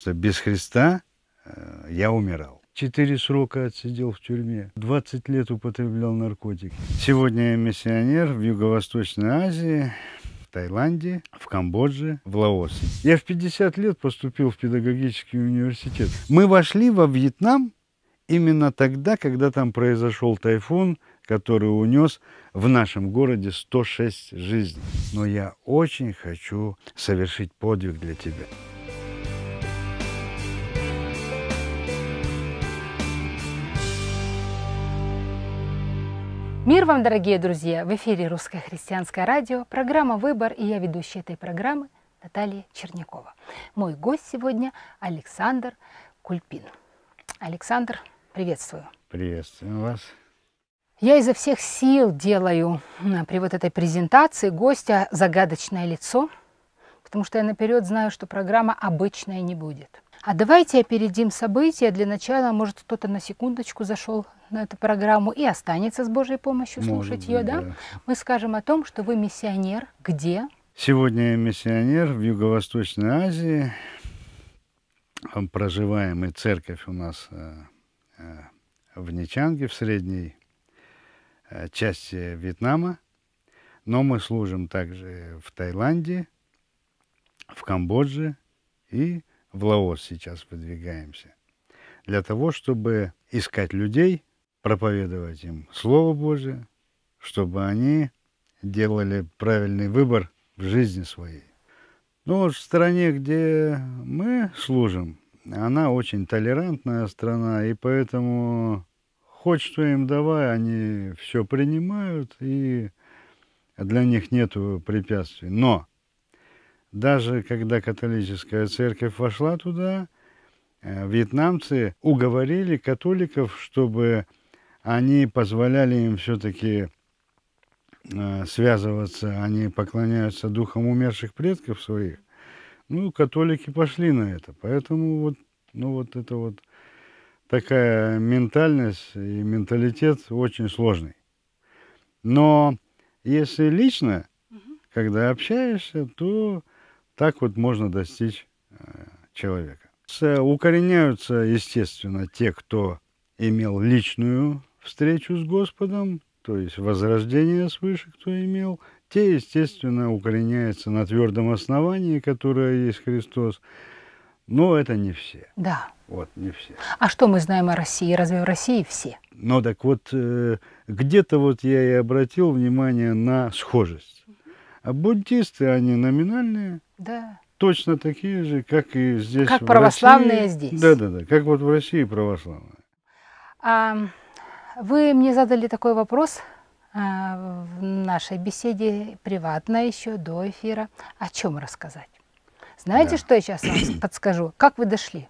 что без Христа э, я умирал. Четыре срока отсидел в тюрьме, 20 лет употреблял наркотики. Сегодня я миссионер в Юго-Восточной Азии, в Таиланде, в Камбодже, в Лаосе. Я в 50 лет поступил в педагогический университет. Мы вошли во Вьетнам именно тогда, когда там произошел тайфун, который унес в нашем городе 106 жизней. Но я очень хочу совершить подвиг для тебя. Мир вам, дорогие друзья! В эфире Русское христианское радио, программа «Выбор» и я ведущая этой программы Наталья Чернякова. Мой гость сегодня Александр Кульпин. Александр, приветствую. Приветствую вас. Я изо всех сил делаю при вот этой презентации гостя загадочное лицо, потому что я наперед знаю, что программа обычная не будет – а давайте опередим события. Для начала, может, кто-то на секундочку зашел на эту программу и останется с Божьей помощью слушать может ее, да? да? Мы скажем о том, что вы миссионер. Где? Сегодня я миссионер в Юго-Восточной Азии. Проживаем и церковь у нас э, э, в Ничанге, в средней э, части Вьетнама. Но мы служим также в Таиланде, в Камбодже и в Лаос сейчас выдвигаемся, для того, чтобы искать людей, проповедовать им Слово Божие, чтобы они делали правильный выбор в жизни своей. Но вот в стране, где мы служим, она очень толерантная страна, и поэтому хоть что им давай, они все принимают, и для них нет препятствий. Но даже когда католическая церковь вошла туда, э, вьетнамцы уговорили католиков, чтобы они позволяли им все-таки э, связываться, они поклоняются духам умерших предков своих. Ну, католики пошли на это. Поэтому вот, ну, вот это вот такая ментальность и менталитет очень сложный. Но если лично, когда общаешься, то так вот можно достичь э, человека. Укореняются, естественно, те, кто имел личную встречу с Господом, то есть возрождение свыше, кто имел, те, естественно, укореняются на твердом основании, которое есть Христос. Но это не все. Да. Вот, не все. А что мы знаем о России? Разве в России все? Ну, так вот, э, где-то вот я и обратил внимание на схожесть. А буддисты, они номинальные, да. Точно такие же, как и здесь. Как православные России. здесь. Да, да, да. Как вот в России православные. А, вы мне задали такой вопрос а, в нашей беседе приватно еще до эфира. О чем рассказать? Знаете, да. что я сейчас вам подскажу? Как вы дошли?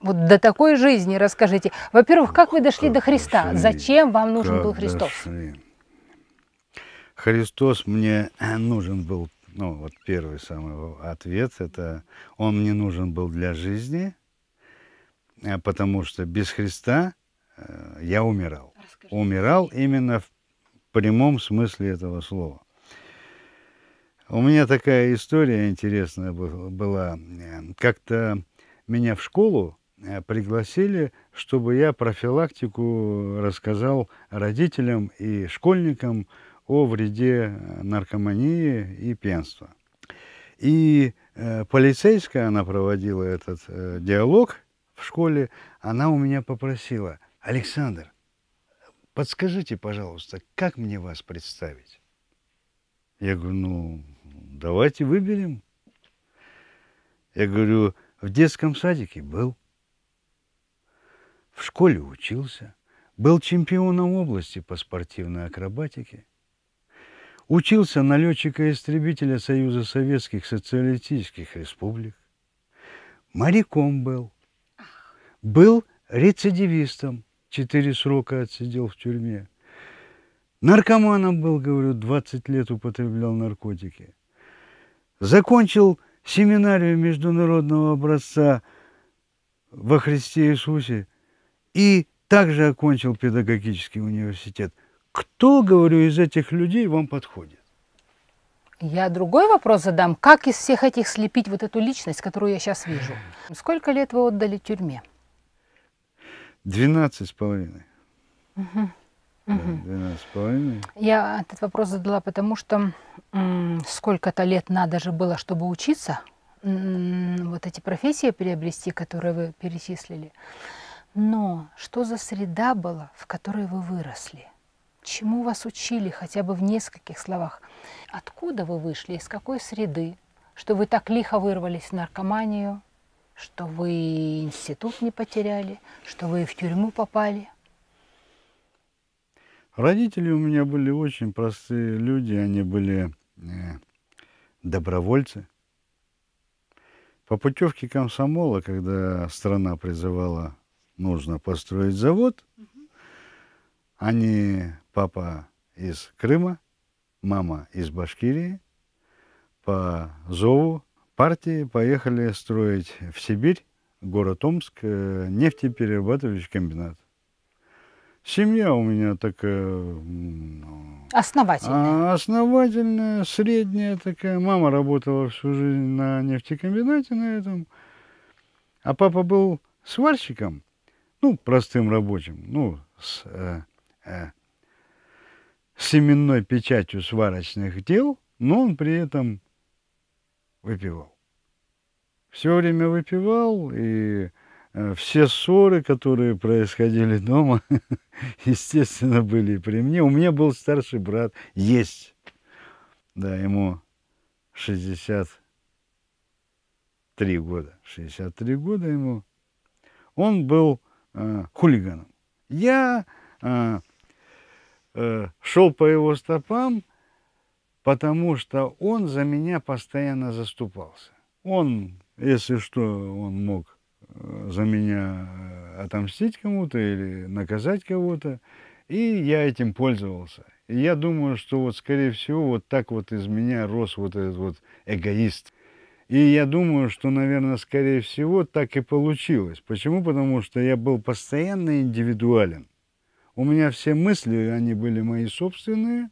Вот до такой жизни расскажите. Во-первых, как вы дошли как до Христа? Дошли? Зачем вам нужен как был Христос? Дошли? Христос мне нужен был ну вот первый самый ответ, это он мне нужен был для жизни, э, потому что без Христа э, я умирал. Расскажи. Умирал именно в прямом смысле этого слова. У меня такая история интересная была. Э, как-то меня в школу пригласили, чтобы я профилактику рассказал родителям и школьникам, о вреде э, наркомании и пьянства. И э, полицейская, она проводила этот э, диалог в школе, она у меня попросила, Александр, подскажите, пожалуйста, как мне вас представить? Я говорю, ну, давайте выберем. Я говорю, в детском садике был, в школе учился, был чемпионом области по спортивной акробатике – Учился на летчика-истребителя Союза Советских Социалистических Республик. Моряком был. Был рецидивистом. Четыре срока отсидел в тюрьме. Наркоманом был, говорю, 20 лет употреблял наркотики. Закончил семинарию международного образца во Христе Иисусе и также окончил педагогический университет. Кто, говорю, из этих людей вам подходит? Я другой вопрос задам. Как из всех этих слепить вот эту личность, которую я сейчас вижу? Сколько лет вы отдали тюрьме? Двенадцать с половиной. Угу. Да, 12,5. Я этот вопрос задала, потому что сколько-то лет надо же было, чтобы учиться, вот эти профессии приобрести, которые вы перечислили. Но что за среда была, в которой вы выросли? чему вас учили, хотя бы в нескольких словах. Откуда вы вышли, из какой среды, что вы так лихо вырвались в наркоманию, что вы институт не потеряли, что вы в тюрьму попали? Родители у меня были очень простые люди, они были э, добровольцы. По путевке комсомола, когда страна призывала, нужно построить завод, они Папа из Крыма, мама из Башкирии. По зову партии поехали строить в Сибирь, город Омск, э, нефтеперерабатывающий комбинат. Семья у меня так Основательная. А, основательная, средняя такая. Мама работала всю жизнь на нефтекомбинате на этом. А папа был сварщиком, ну, простым рабочим, ну, с э, э, семенной печатью сварочных дел, но он при этом выпивал. Все время выпивал, и э, все ссоры, которые происходили дома, естественно, были при мне. У меня был старший брат, есть, да, ему 63 года, 63 года ему. Он был э, хулиганом. Я э, э, шел по его стопам, потому что он за меня постоянно заступался. Он, если что, он мог э, за меня э, отомстить кому-то или наказать кого-то, и я этим пользовался. И я думаю, что вот, скорее всего, вот так вот из меня рос вот этот вот эгоист. И я думаю, что, наверное, скорее всего, так и получилось. Почему? Потому что я был постоянно индивидуален. У меня все мысли, они были мои собственные.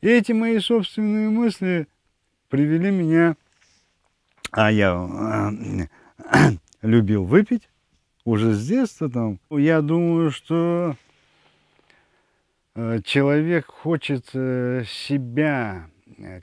И эти мои собственные мысли привели меня... А я э, любил выпить уже с детства там. Я думаю, что э, человек хочет э, себя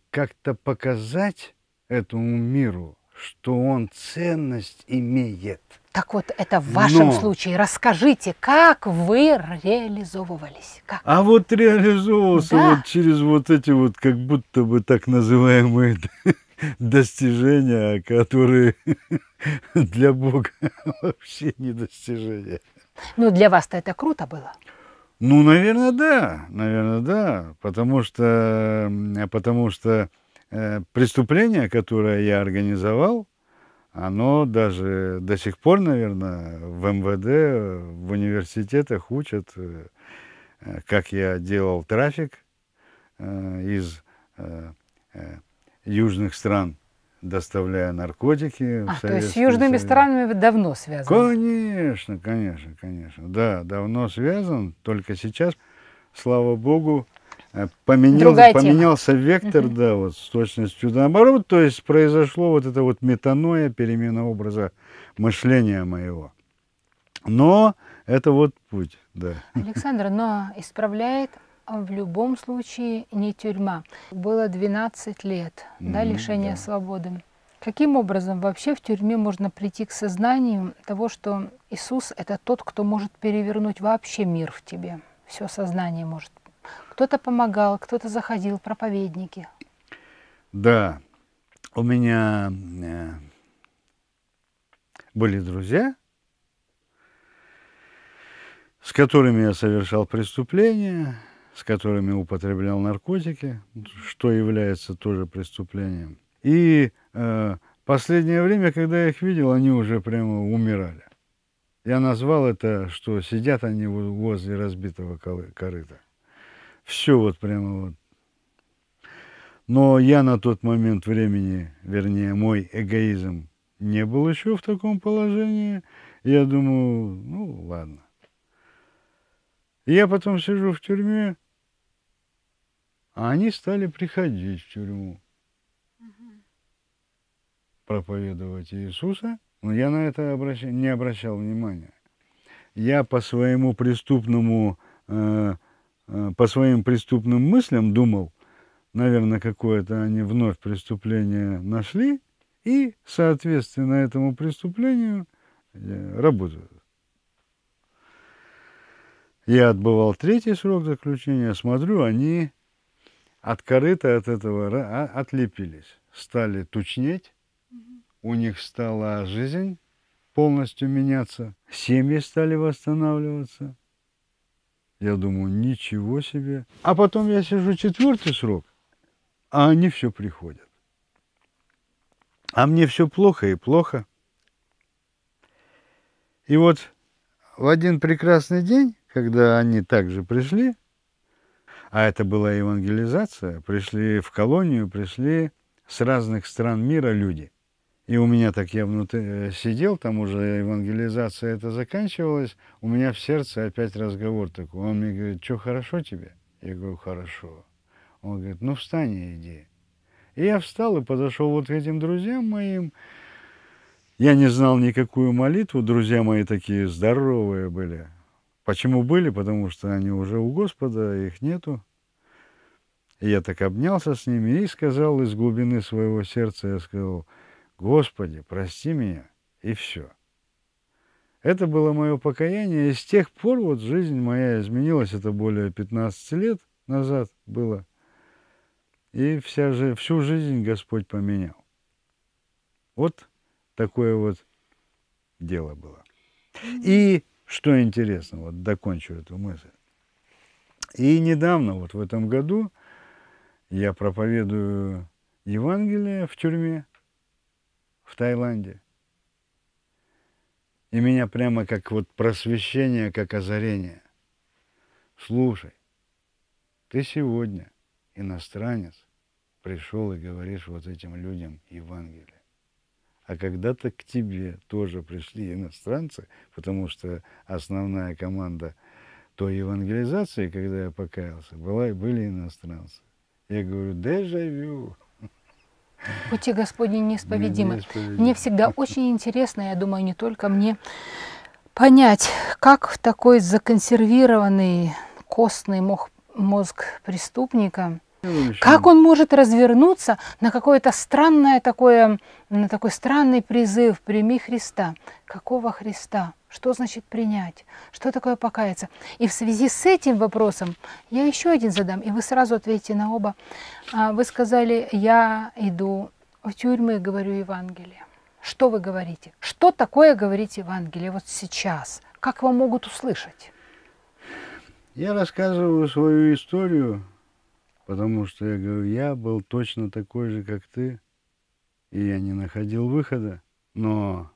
как-то показать этому миру, что он ценность имеет. Так вот, это в вашем Но... случае. Расскажите, как вы реализовывались? Как? А вот реализовывался да. вот через вот эти вот, как будто бы так называемые достижения, которые для Бога вообще не достижения. Ну, для вас-то это круто было. Ну, наверное, да, наверное, да, потому что, потому что Э, преступление, которое я организовал, оно даже до сих пор, наверное, в МВД, в университетах учат, э, э, как я делал трафик из южных стран, доставляя наркотики. А, в то есть с южными Союз. странами вы давно связаны? Конечно, конечно, конечно. Да, давно связан, только сейчас, слава богу, Э, поменял, поменялся вектор, да, вот с точностью наоборот, то есть произошло вот это вот метаноя, перемена образа мышления моего. Но это вот путь, да. Александр, но исправляет в любом случае не тюрьма. Было 12 лет, mm -hmm, да, лишения да. свободы. Каким образом вообще в тюрьме можно прийти к сознанию того, что Иисус – это тот, кто может перевернуть вообще мир в тебе? Все сознание может кто-то помогал, кто-то заходил, проповедники. Да, у меня э, были друзья, с которыми я совершал преступления, с которыми употреблял наркотики, что является тоже преступлением. И э, последнее время, когда я их видел, они уже прямо умирали. Я назвал это, что сидят они возле разбитого корыта. Все вот прямо вот. Но я на тот момент времени, вернее, мой эгоизм не был еще в таком положении. Я думаю, ну ладно. Я потом сижу в тюрьме, а они стали приходить в тюрьму. Проповедовать Иисуса. Но я на это обращ... не обращал внимания. Я по своему преступному э, Э, по своим преступным мыслям думал, наверное, какое-то они вновь преступление нашли, и, соответственно, этому преступлению э, работают. Я отбывал третий срок заключения, смотрю, они откорыто от этого а, отлепились, стали тучнеть, у них стала жизнь полностью меняться, семьи стали восстанавливаться – я думаю, ничего себе. А потом я сижу четвертый срок, а они все приходят. А мне все плохо и плохо. И вот в один прекрасный день, когда они также пришли, а это была евангелизация, пришли в колонию, пришли с разных стран мира люди. И у меня так я внутри э, сидел, там уже евангелизация это заканчивалась, у меня в сердце опять разговор такой. Он мне говорит, что хорошо тебе? Я говорю, хорошо. Он говорит, ну встань и иди. И я встал и подошел вот к этим друзьям моим. Я не знал никакую молитву, друзья мои такие здоровые были. Почему были? Потому что они уже у Господа, их нету. И я так обнялся с ними и сказал из глубины своего сердца, я сказал, «Господи, прости меня!» и все. Это было мое покаяние, и с тех пор вот жизнь моя изменилась, это более 15 лет назад было, и вся, же всю жизнь Господь поменял. Вот такое вот дело было. И, что интересно, вот докончу эту мысль, и недавно, вот в этом году, я проповедую Евангелие в тюрьме, в Таиланде. И меня прямо как вот просвещение, как озарение. Слушай, ты сегодня иностранец, пришел и говоришь вот этим людям Евангелие. А когда-то к тебе тоже пришли иностранцы, потому что основная команда той евангелизации, когда я покаялся, была, были иностранцы. Я говорю, дежавю. Пути Господни неисповедимы. неисповедимы. Мне всегда очень интересно, я думаю, не только мне, понять, как в такой законсервированный костный мозг преступника как он может развернуться на какое-то странное такое, на такой странный призыв «Прими Христа». Какого Христа? Что значит принять? Что такое покаяться? И в связи с этим вопросом я еще один задам, и вы сразу ответите на оба. А, вы сказали, я иду в тюрьмы и говорю Евангелие. Что вы говорите? Что такое говорить Евангелие вот сейчас? Как его могут услышать? Я рассказываю свою историю Потому что я говорю, я был точно такой же, как ты, и я не находил выхода. Но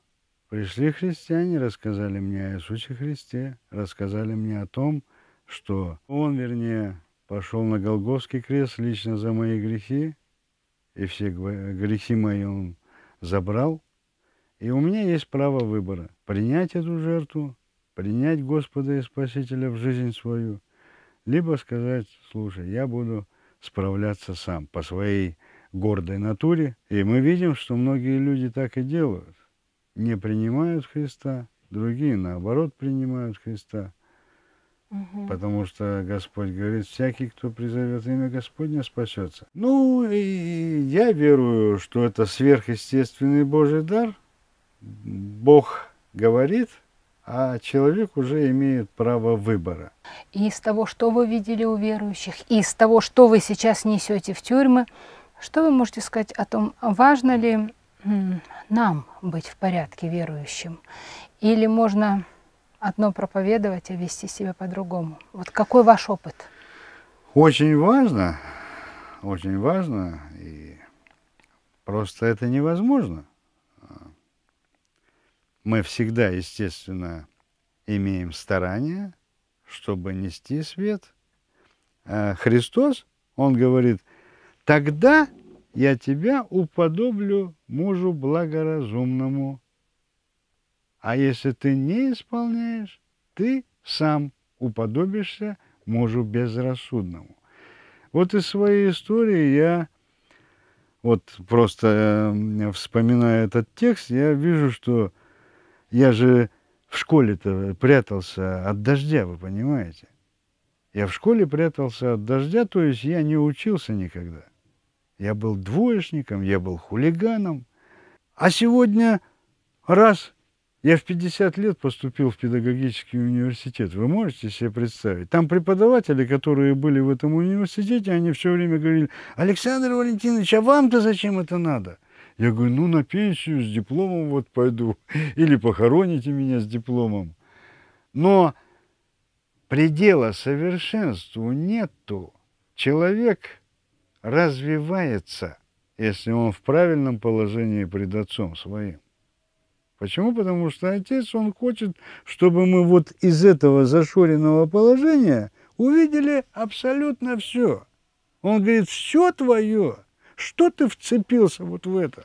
пришли христиане, рассказали мне о Иисусе Христе, рассказали мне о том, что Он, вернее, пошел на Голговский крест лично за мои грехи, и все грехи мои Он забрал. И у меня есть право выбора – принять эту жертву, принять Господа и Спасителя в жизнь свою, либо сказать, слушай, я буду справляться сам по своей гордой натуре. И мы видим, что многие люди так и делают. Не принимают Христа, другие наоборот принимают Христа. Угу. Потому что Господь говорит, всякий, кто призовет имя Господня, спасется. Ну, и я верую, что это сверхъестественный Божий дар. Бог говорит, а человек уже имеет право выбора. И из того, что вы видели у верующих, и из того, что вы сейчас несете в тюрьмы, что вы можете сказать о том, важно ли нам быть в порядке верующим? Или можно одно проповедовать, а вести себя по-другому? Вот какой ваш опыт? Очень важно, очень важно, и просто это невозможно. Мы всегда, естественно, имеем старание, чтобы нести свет. А Христос, он говорит, тогда я тебя уподоблю мужу благоразумному. А если ты не исполняешь, ты сам уподобишься мужу безрассудному. Вот из своей истории я, вот просто э, вспоминая этот текст, я вижу, что я же в школе-то прятался от дождя, вы понимаете? Я в школе прятался от дождя, то есть я не учился никогда. Я был двоечником, я был хулиганом. А сегодня раз я в 50 лет поступил в педагогический университет. Вы можете себе представить? Там преподаватели, которые были в этом университете, они все время говорили, Александр Валентинович, а вам-то зачем это надо? Я говорю, ну на пенсию с дипломом вот пойду. Или похороните меня с дипломом. Но предела совершенству нету. Человек развивается, если он в правильном положении пред отцом своим. Почему? Потому что отец, он хочет, чтобы мы вот из этого зашоренного положения увидели абсолютно все. Он говорит, все твое, что ты вцепился вот в это?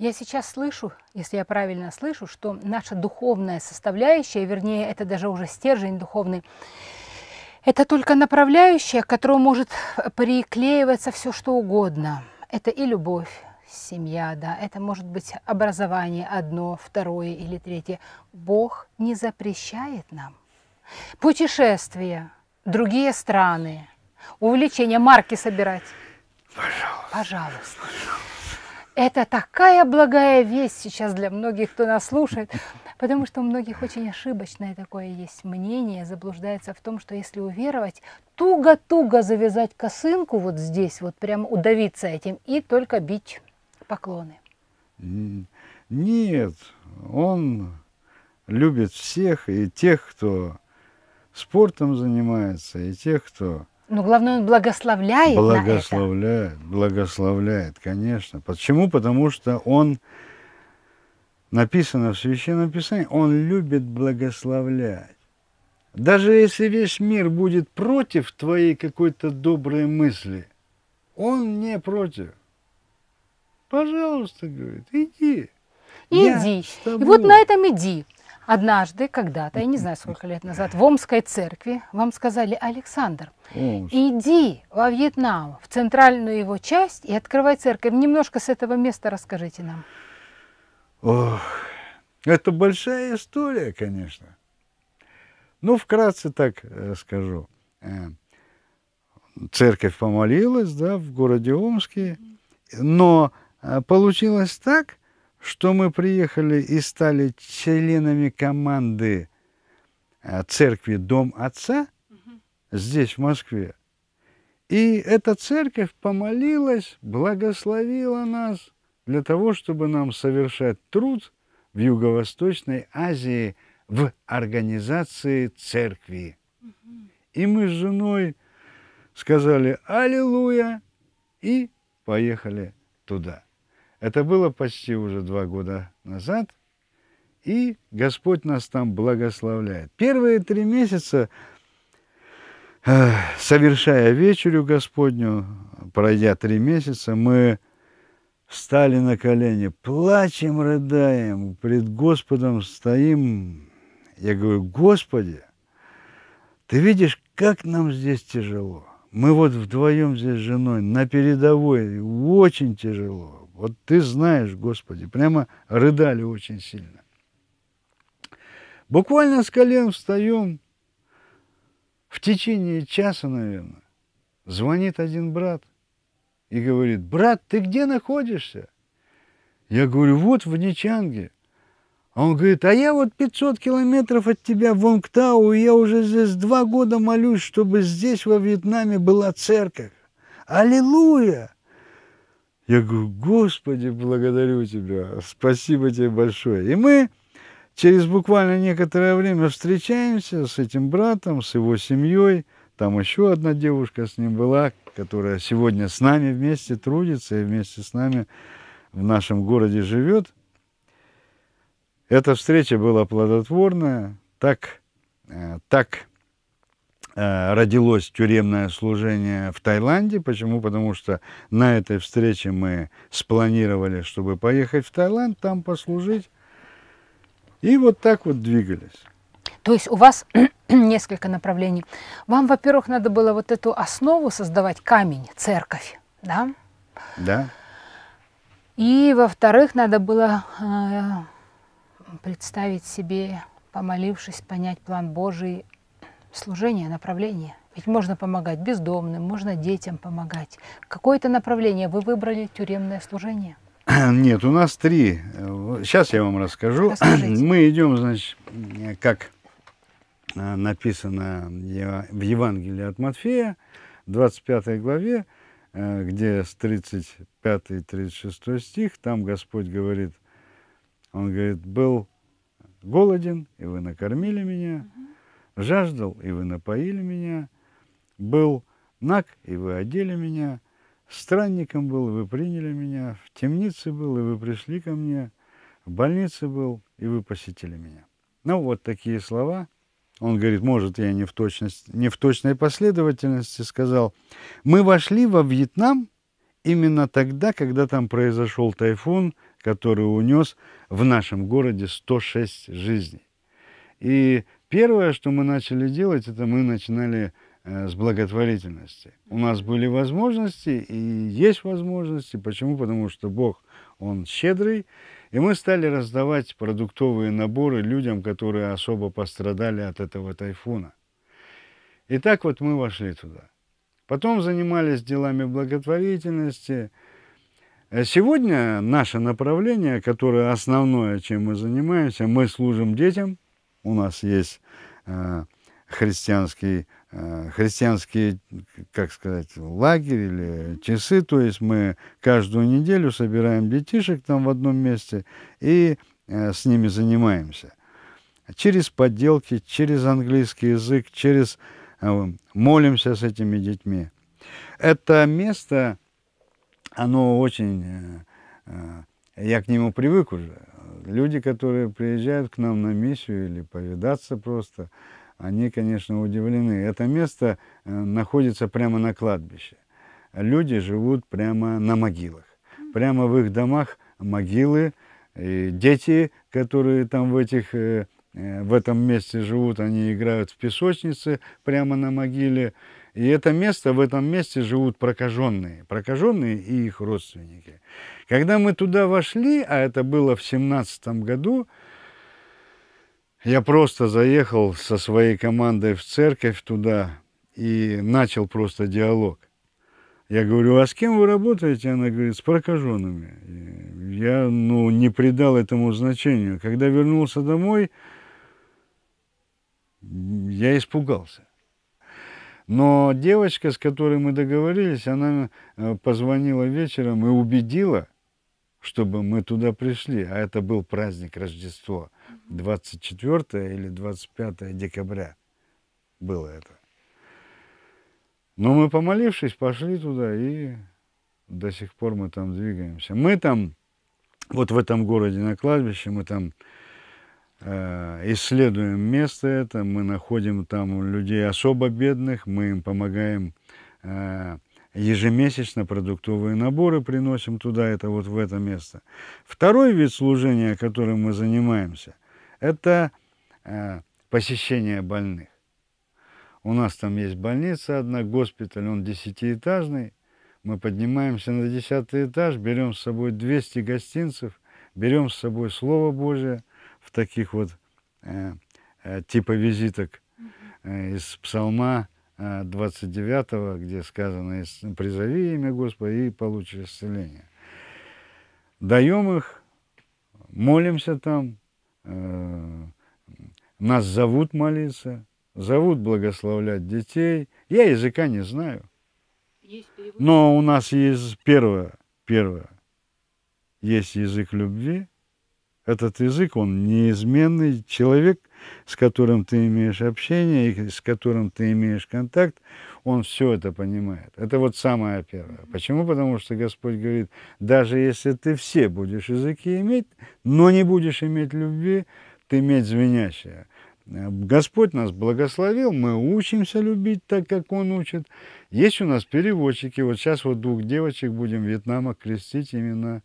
Я сейчас слышу, если я правильно слышу, что наша духовная составляющая, вернее, это даже уже стержень духовный, это только направляющая, к которому может приклеиваться все, что угодно. Это и любовь, семья, да, это может быть образование одно, второе или третье. Бог не запрещает нам. Путешествия, другие страны, увлечения, марки собирать. Пожалуйста. Пожалуйста. Это такая благая весть сейчас для многих, кто нас слушает, потому что у многих очень ошибочное такое есть мнение, заблуждается в том, что если уверовать, туго-туго завязать косынку вот здесь, вот прям удавиться этим и только бить поклоны. Нет, он любит всех, и тех, кто спортом занимается, и тех, кто но ну, главное, он благословляет. Благословляет, на это. благословляет, конечно. Почему? Потому что он, написано в Священном Писании, он любит благословлять. Даже если весь мир будет против твоей какой-то доброй мысли, он не против. Пожалуйста, говорит, иди. Иди. И вот на этом иди. Однажды, когда-то, я не знаю, сколько лет назад, в Омской церкви вам сказали, Александр, иди во Вьетнам, в центральную его часть и открывай церковь. Немножко с этого места расскажите нам. Ох, это большая история, конечно. Ну, вкратце так э, скажу. Э, церковь помолилась, да, в городе Омске, но э, получилось так, что мы приехали и стали членами команды э, церкви Дом Отца здесь, в Москве. И эта церковь помолилась, благословила нас для того, чтобы нам совершать труд в Юго-Восточной Азии в организации церкви. И мы с женой сказали «Аллилуйя» и поехали туда. Это было почти уже два года назад, и Господь нас там благословляет. Первые три месяца, э, совершая вечерю Господню, пройдя три месяца, мы стали на колени, плачем, рыдаем, пред Господом стоим. Я говорю, Господи, ты видишь, как нам здесь тяжело. Мы вот вдвоем здесь с женой на передовой, очень тяжело. Вот ты знаешь, Господи, прямо рыдали очень сильно. Буквально с колен встаем, в течение часа, наверное, звонит один брат и говорит, брат, ты где находишься? Я говорю, вот в Нечанге. Он говорит, а я вот 500 километров от тебя в Онгтау, и я уже здесь два года молюсь, чтобы здесь, во Вьетнаме, была церковь. Аллилуйя! Я говорю, Господи, благодарю Тебя, спасибо Тебе большое. И мы через буквально некоторое время встречаемся с этим братом, с его семьей. Там еще одна девушка с ним была, которая сегодня с нами вместе трудится и вместе с нами в нашем городе живет. Эта встреча была плодотворная, так, э, так э, родилось тюремное служение в Таиланде. Почему? Потому что на этой встрече мы спланировали, чтобы поехать в Таиланд, там послужить. И вот так вот двигались. То есть у вас несколько направлений. Вам, во-первых, надо было вот эту основу создавать, камень, церковь, да? Да. И, во-вторых, надо было э, представить себе, помолившись, понять план Божий, служение, направление. Ведь можно помогать бездомным, можно детям помогать. Какое-то направление вы выбрали тюремное служение? Нет, у нас три. Сейчас я вам расскажу. Расскажите. Мы идем, значит, как э, написано в Евангелии от Матфея, 25 главе, э, где с 35 и 36 стих, там Господь говорит – он говорит, был голоден, и вы накормили меня, жаждал, и вы напоили меня, был наг, и вы одели меня, странником был, и вы приняли меня, в темнице был, и вы пришли ко мне, в больнице был, и вы посетили меня. Ну, вот такие слова. Он говорит, может, я не в, точности, не в точной последовательности сказал. Мы вошли во Вьетнам именно тогда, когда там произошел тайфун – который унес в нашем городе 106 жизней. И первое, что мы начали делать, это мы начинали э, с благотворительности. У нас были возможности и есть возможности. Почему? Потому что Бог, Он щедрый. И мы стали раздавать продуктовые наборы людям, которые особо пострадали от этого тайфуна. И так вот мы вошли туда. Потом занимались делами благотворительности – а сегодня наше направление, которое основное, чем мы занимаемся, мы служим детям. У нас есть э, христианский, э, христианский, как сказать, лагерь или часы. То есть мы каждую неделю собираем детишек там в одном месте и э, с ними занимаемся. Через подделки, через английский язык, через э, молимся с этими детьми. Это место оно очень... Э, э, я к нему привык уже. Люди, которые приезжают к нам на миссию или повидаться просто, они, конечно, удивлены. Это место э, находится прямо на кладбище. Люди живут прямо на могилах. Прямо в их домах могилы. И дети, которые там в этих в этом месте живут, они играют в песочнице прямо на могиле. И это место, в этом месте живут прокаженные, прокаженные и их родственники. Когда мы туда вошли, а это было в семнадцатом году, я просто заехал со своей командой в церковь туда и начал просто диалог. Я говорю, а с кем вы работаете? Она говорит, с прокаженными. Я, ну, не придал этому значению. Когда вернулся домой, я испугался. Но девочка, с которой мы договорились, она э, позвонила вечером и убедила, чтобы мы туда пришли. А это был праздник Рождество. 24 или 25 декабря было это. Но мы, помолившись, пошли туда, и до сих пор мы там двигаемся. Мы там, вот в этом городе на кладбище, мы там Э, исследуем место это, мы находим там людей особо бедных, мы им помогаем э, ежемесячно продуктовые наборы приносим туда, это вот в это место. Второй вид служения, которым мы занимаемся, это э, посещение больных. У нас там есть больница одна, госпиталь, он десятиэтажный. Мы поднимаемся на десятый этаж, берем с собой 200 гостинцев, берем с собой Слово Божие – в таких вот э, э, типа визиток э, из Псалма 29, э, где сказано «Призови имя Господа и получи исцеление». Даем их, молимся там, э, нас зовут молиться, зовут благословлять детей. Я языка не знаю. Но у нас есть первое, первое, есть язык любви – этот язык, он неизменный. Человек, с которым ты имеешь общение, и с которым ты имеешь контакт, он все это понимает. Это вот самое первое. Почему? Потому что Господь говорит, даже если ты все будешь языки иметь, но не будешь иметь любви, ты медь звенящая. Господь нас благословил, мы учимся любить так, как Он учит. Есть у нас переводчики, вот сейчас вот двух девочек будем Вьетнама крестить именно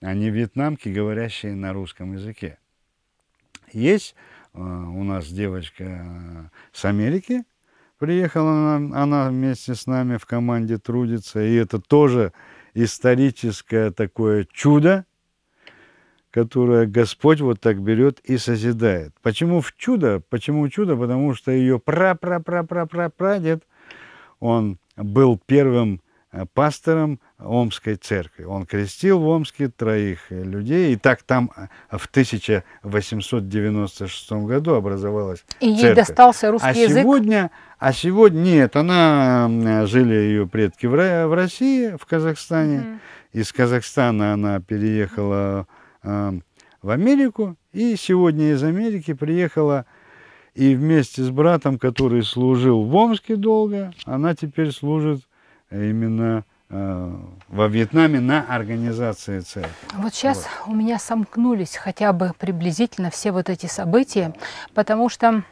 а не вьетнамки, говорящие на русском языке. Есть э, у нас девочка э, с Америки, приехала она, она вместе с нами в команде трудится, и это тоже историческое такое чудо, которое Господь вот так берет и созидает. Почему в чудо? Почему чудо? Потому что ее пра-пра-пра-пра-пра-прадед, он был первым э, пастором Омской церкви. Он крестил в Омске троих людей. И так там э, в 1896 году образовалась И церковь. ей достался русский а язык? Сегодня, а сегодня нет. Она, жили ее предки в, России, в Казахстане. Mm. Из Казахстана она переехала э, в Америку. И сегодня из Америки приехала и вместе с братом, который служил в Омске долго, она теперь служит именно Э, во Вьетнаме на организации церкви. Вот сейчас вот. у меня сомкнулись хотя бы приблизительно все вот эти события, потому что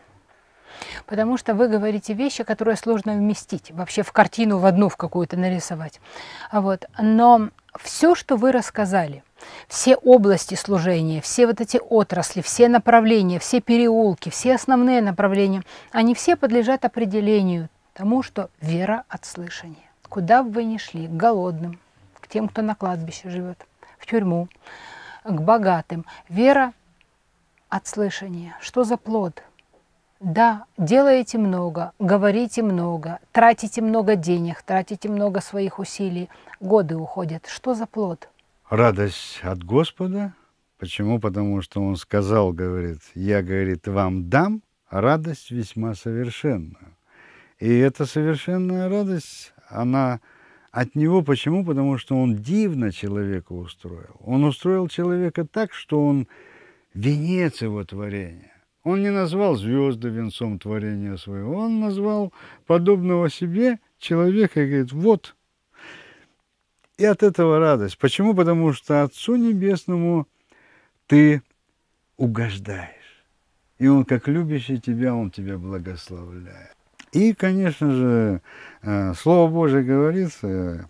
Потому что вы говорите вещи, которые сложно вместить, вообще в картину в одну в какую-то нарисовать. Вот. Но все, что вы рассказали, все области служения, все вот эти отрасли, все направления, все переулки, все основные направления, они все подлежат определению тому, что вера от слышания. Куда бы вы ни шли, к голодным, к тем, кто на кладбище живет, в тюрьму, к богатым. Вера от слышания. Что за плод? Да, делаете много, говорите много, тратите много денег, тратите много своих усилий. Годы уходят. Что за плод? Радость от Господа. Почему? Потому что Он сказал, говорит, я, говорит, вам дам а радость весьма совершенную. И эта совершенная радость она от него. Почему? Потому что он дивно человека устроил. Он устроил человека так, что он венец его творения. Он не назвал звезды венцом творения своего, он назвал подобного себе человека и говорит, вот. И от этого радость. Почему? Потому что Отцу Небесному ты угождаешь. И Он, как любящий тебя, Он тебя благословляет. И, конечно же, э, Слово Божие говорится,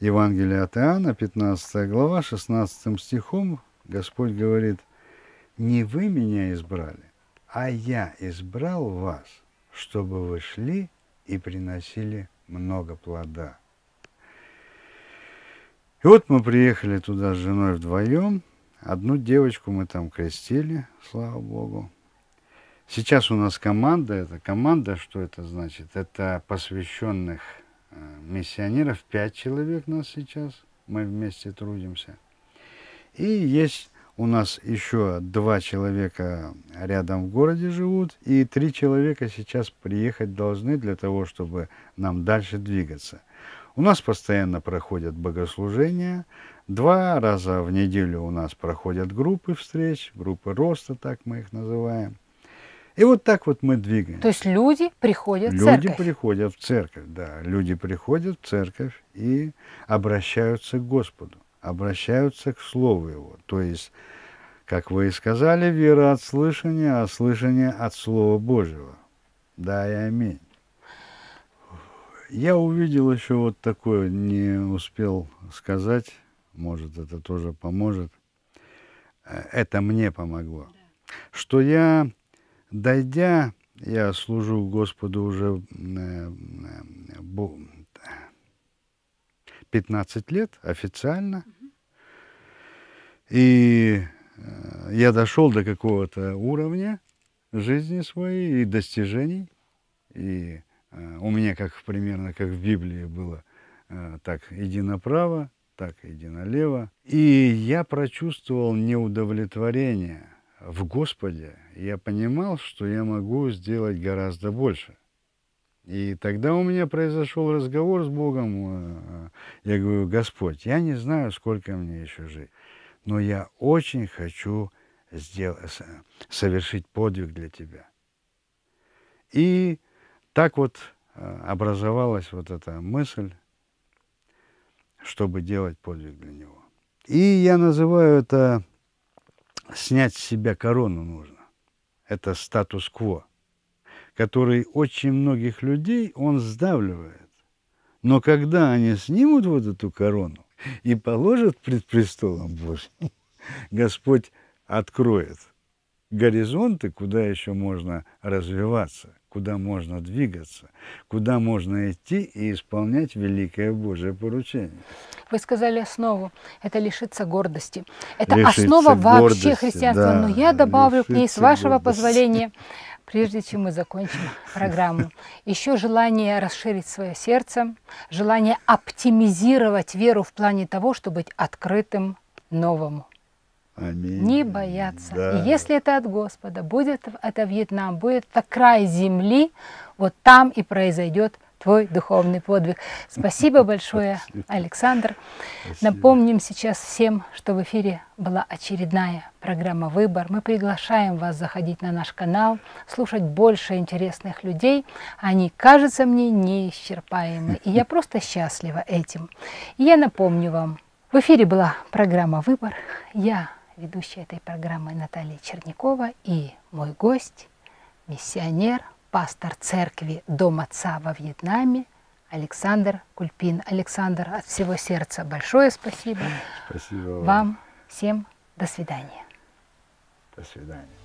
Евангелие от Иоанна, 15 глава, 16 стихом, Господь говорит, «Не вы меня избрали, а я избрал вас, чтобы вы шли и приносили много плода». И вот мы приехали туда с женой вдвоем, одну девочку мы там крестили, слава Богу, Сейчас у нас команда, это команда, что это значит? Это посвященных э, миссионеров, пять человек нас сейчас, мы вместе трудимся. И есть у нас еще два человека рядом в городе живут, и три человека сейчас приехать должны для того, чтобы нам дальше двигаться. У нас постоянно проходят богослужения, два раза в неделю у нас проходят группы встреч, группы роста, так мы их называем – и вот так вот мы двигаемся. То есть люди приходят люди в церковь? Люди приходят в церковь, да. Люди приходят в церковь и обращаются к Господу, обращаются к Слову Его. То есть, как вы и сказали, вера от слышания, а слышание от Слова Божьего. Да и аминь. Я увидел еще вот такое, не успел сказать, может, это тоже поможет. Э, это мне помогло. Что я Дойдя, я служу Господу уже 15 э, лет официально, и э, я дошел до какого-то уровня жизни своей и достижений, и э, у меня как примерно как в Библии было, так иди направо, так иди налево. И я прочувствовал неудовлетворение – в Господе я понимал, что я могу сделать гораздо больше. И тогда у меня произошел разговор с Богом. Э, э, я говорю, Господь, я не знаю, сколько мне еще жить, но я очень хочу сделать, совершить подвиг для Тебя. И так вот э, образовалась вот эта мысль, чтобы делать подвиг для Него. И я называю это снять с себя корону нужно. Это статус-кво, который очень многих людей он сдавливает. Но когда они снимут вот эту корону и положат пред престолом Божьим, Господь откроет горизонты, куда еще можно развиваться куда можно двигаться, куда можно идти и исполнять великое Божье поручение. Вы сказали основу. Это лишиться гордости. Это лишиться основа гордости, вообще христианства. Да, Но я добавлю к ней, с вашего гордости. позволения, прежде чем мы закончим программу. Еще желание расширить свое сердце, желание оптимизировать веру в плане того, чтобы быть открытым новому. Аминь. Не бояться. Да. И если это от Господа, будет это Вьетнам, будет это край земли, вот там и произойдет твой духовный подвиг. Спасибо большое, Спасибо. Александр. Спасибо. Напомним сейчас всем, что в эфире была очередная программа «Выбор». Мы приглашаем вас заходить на наш канал, слушать больше интересных людей. Они, кажется мне, неисчерпаемы. И я просто счастлива этим. И я напомню вам, в эфире была программа «Выбор». Я ведущая этой программы Наталья Чернякова и мой гость, миссионер, пастор церкви Дом Отца во Вьетнаме Александр Кульпин. Александр, от всего сердца большое спасибо. Спасибо вам. вам всем до свидания. До свидания.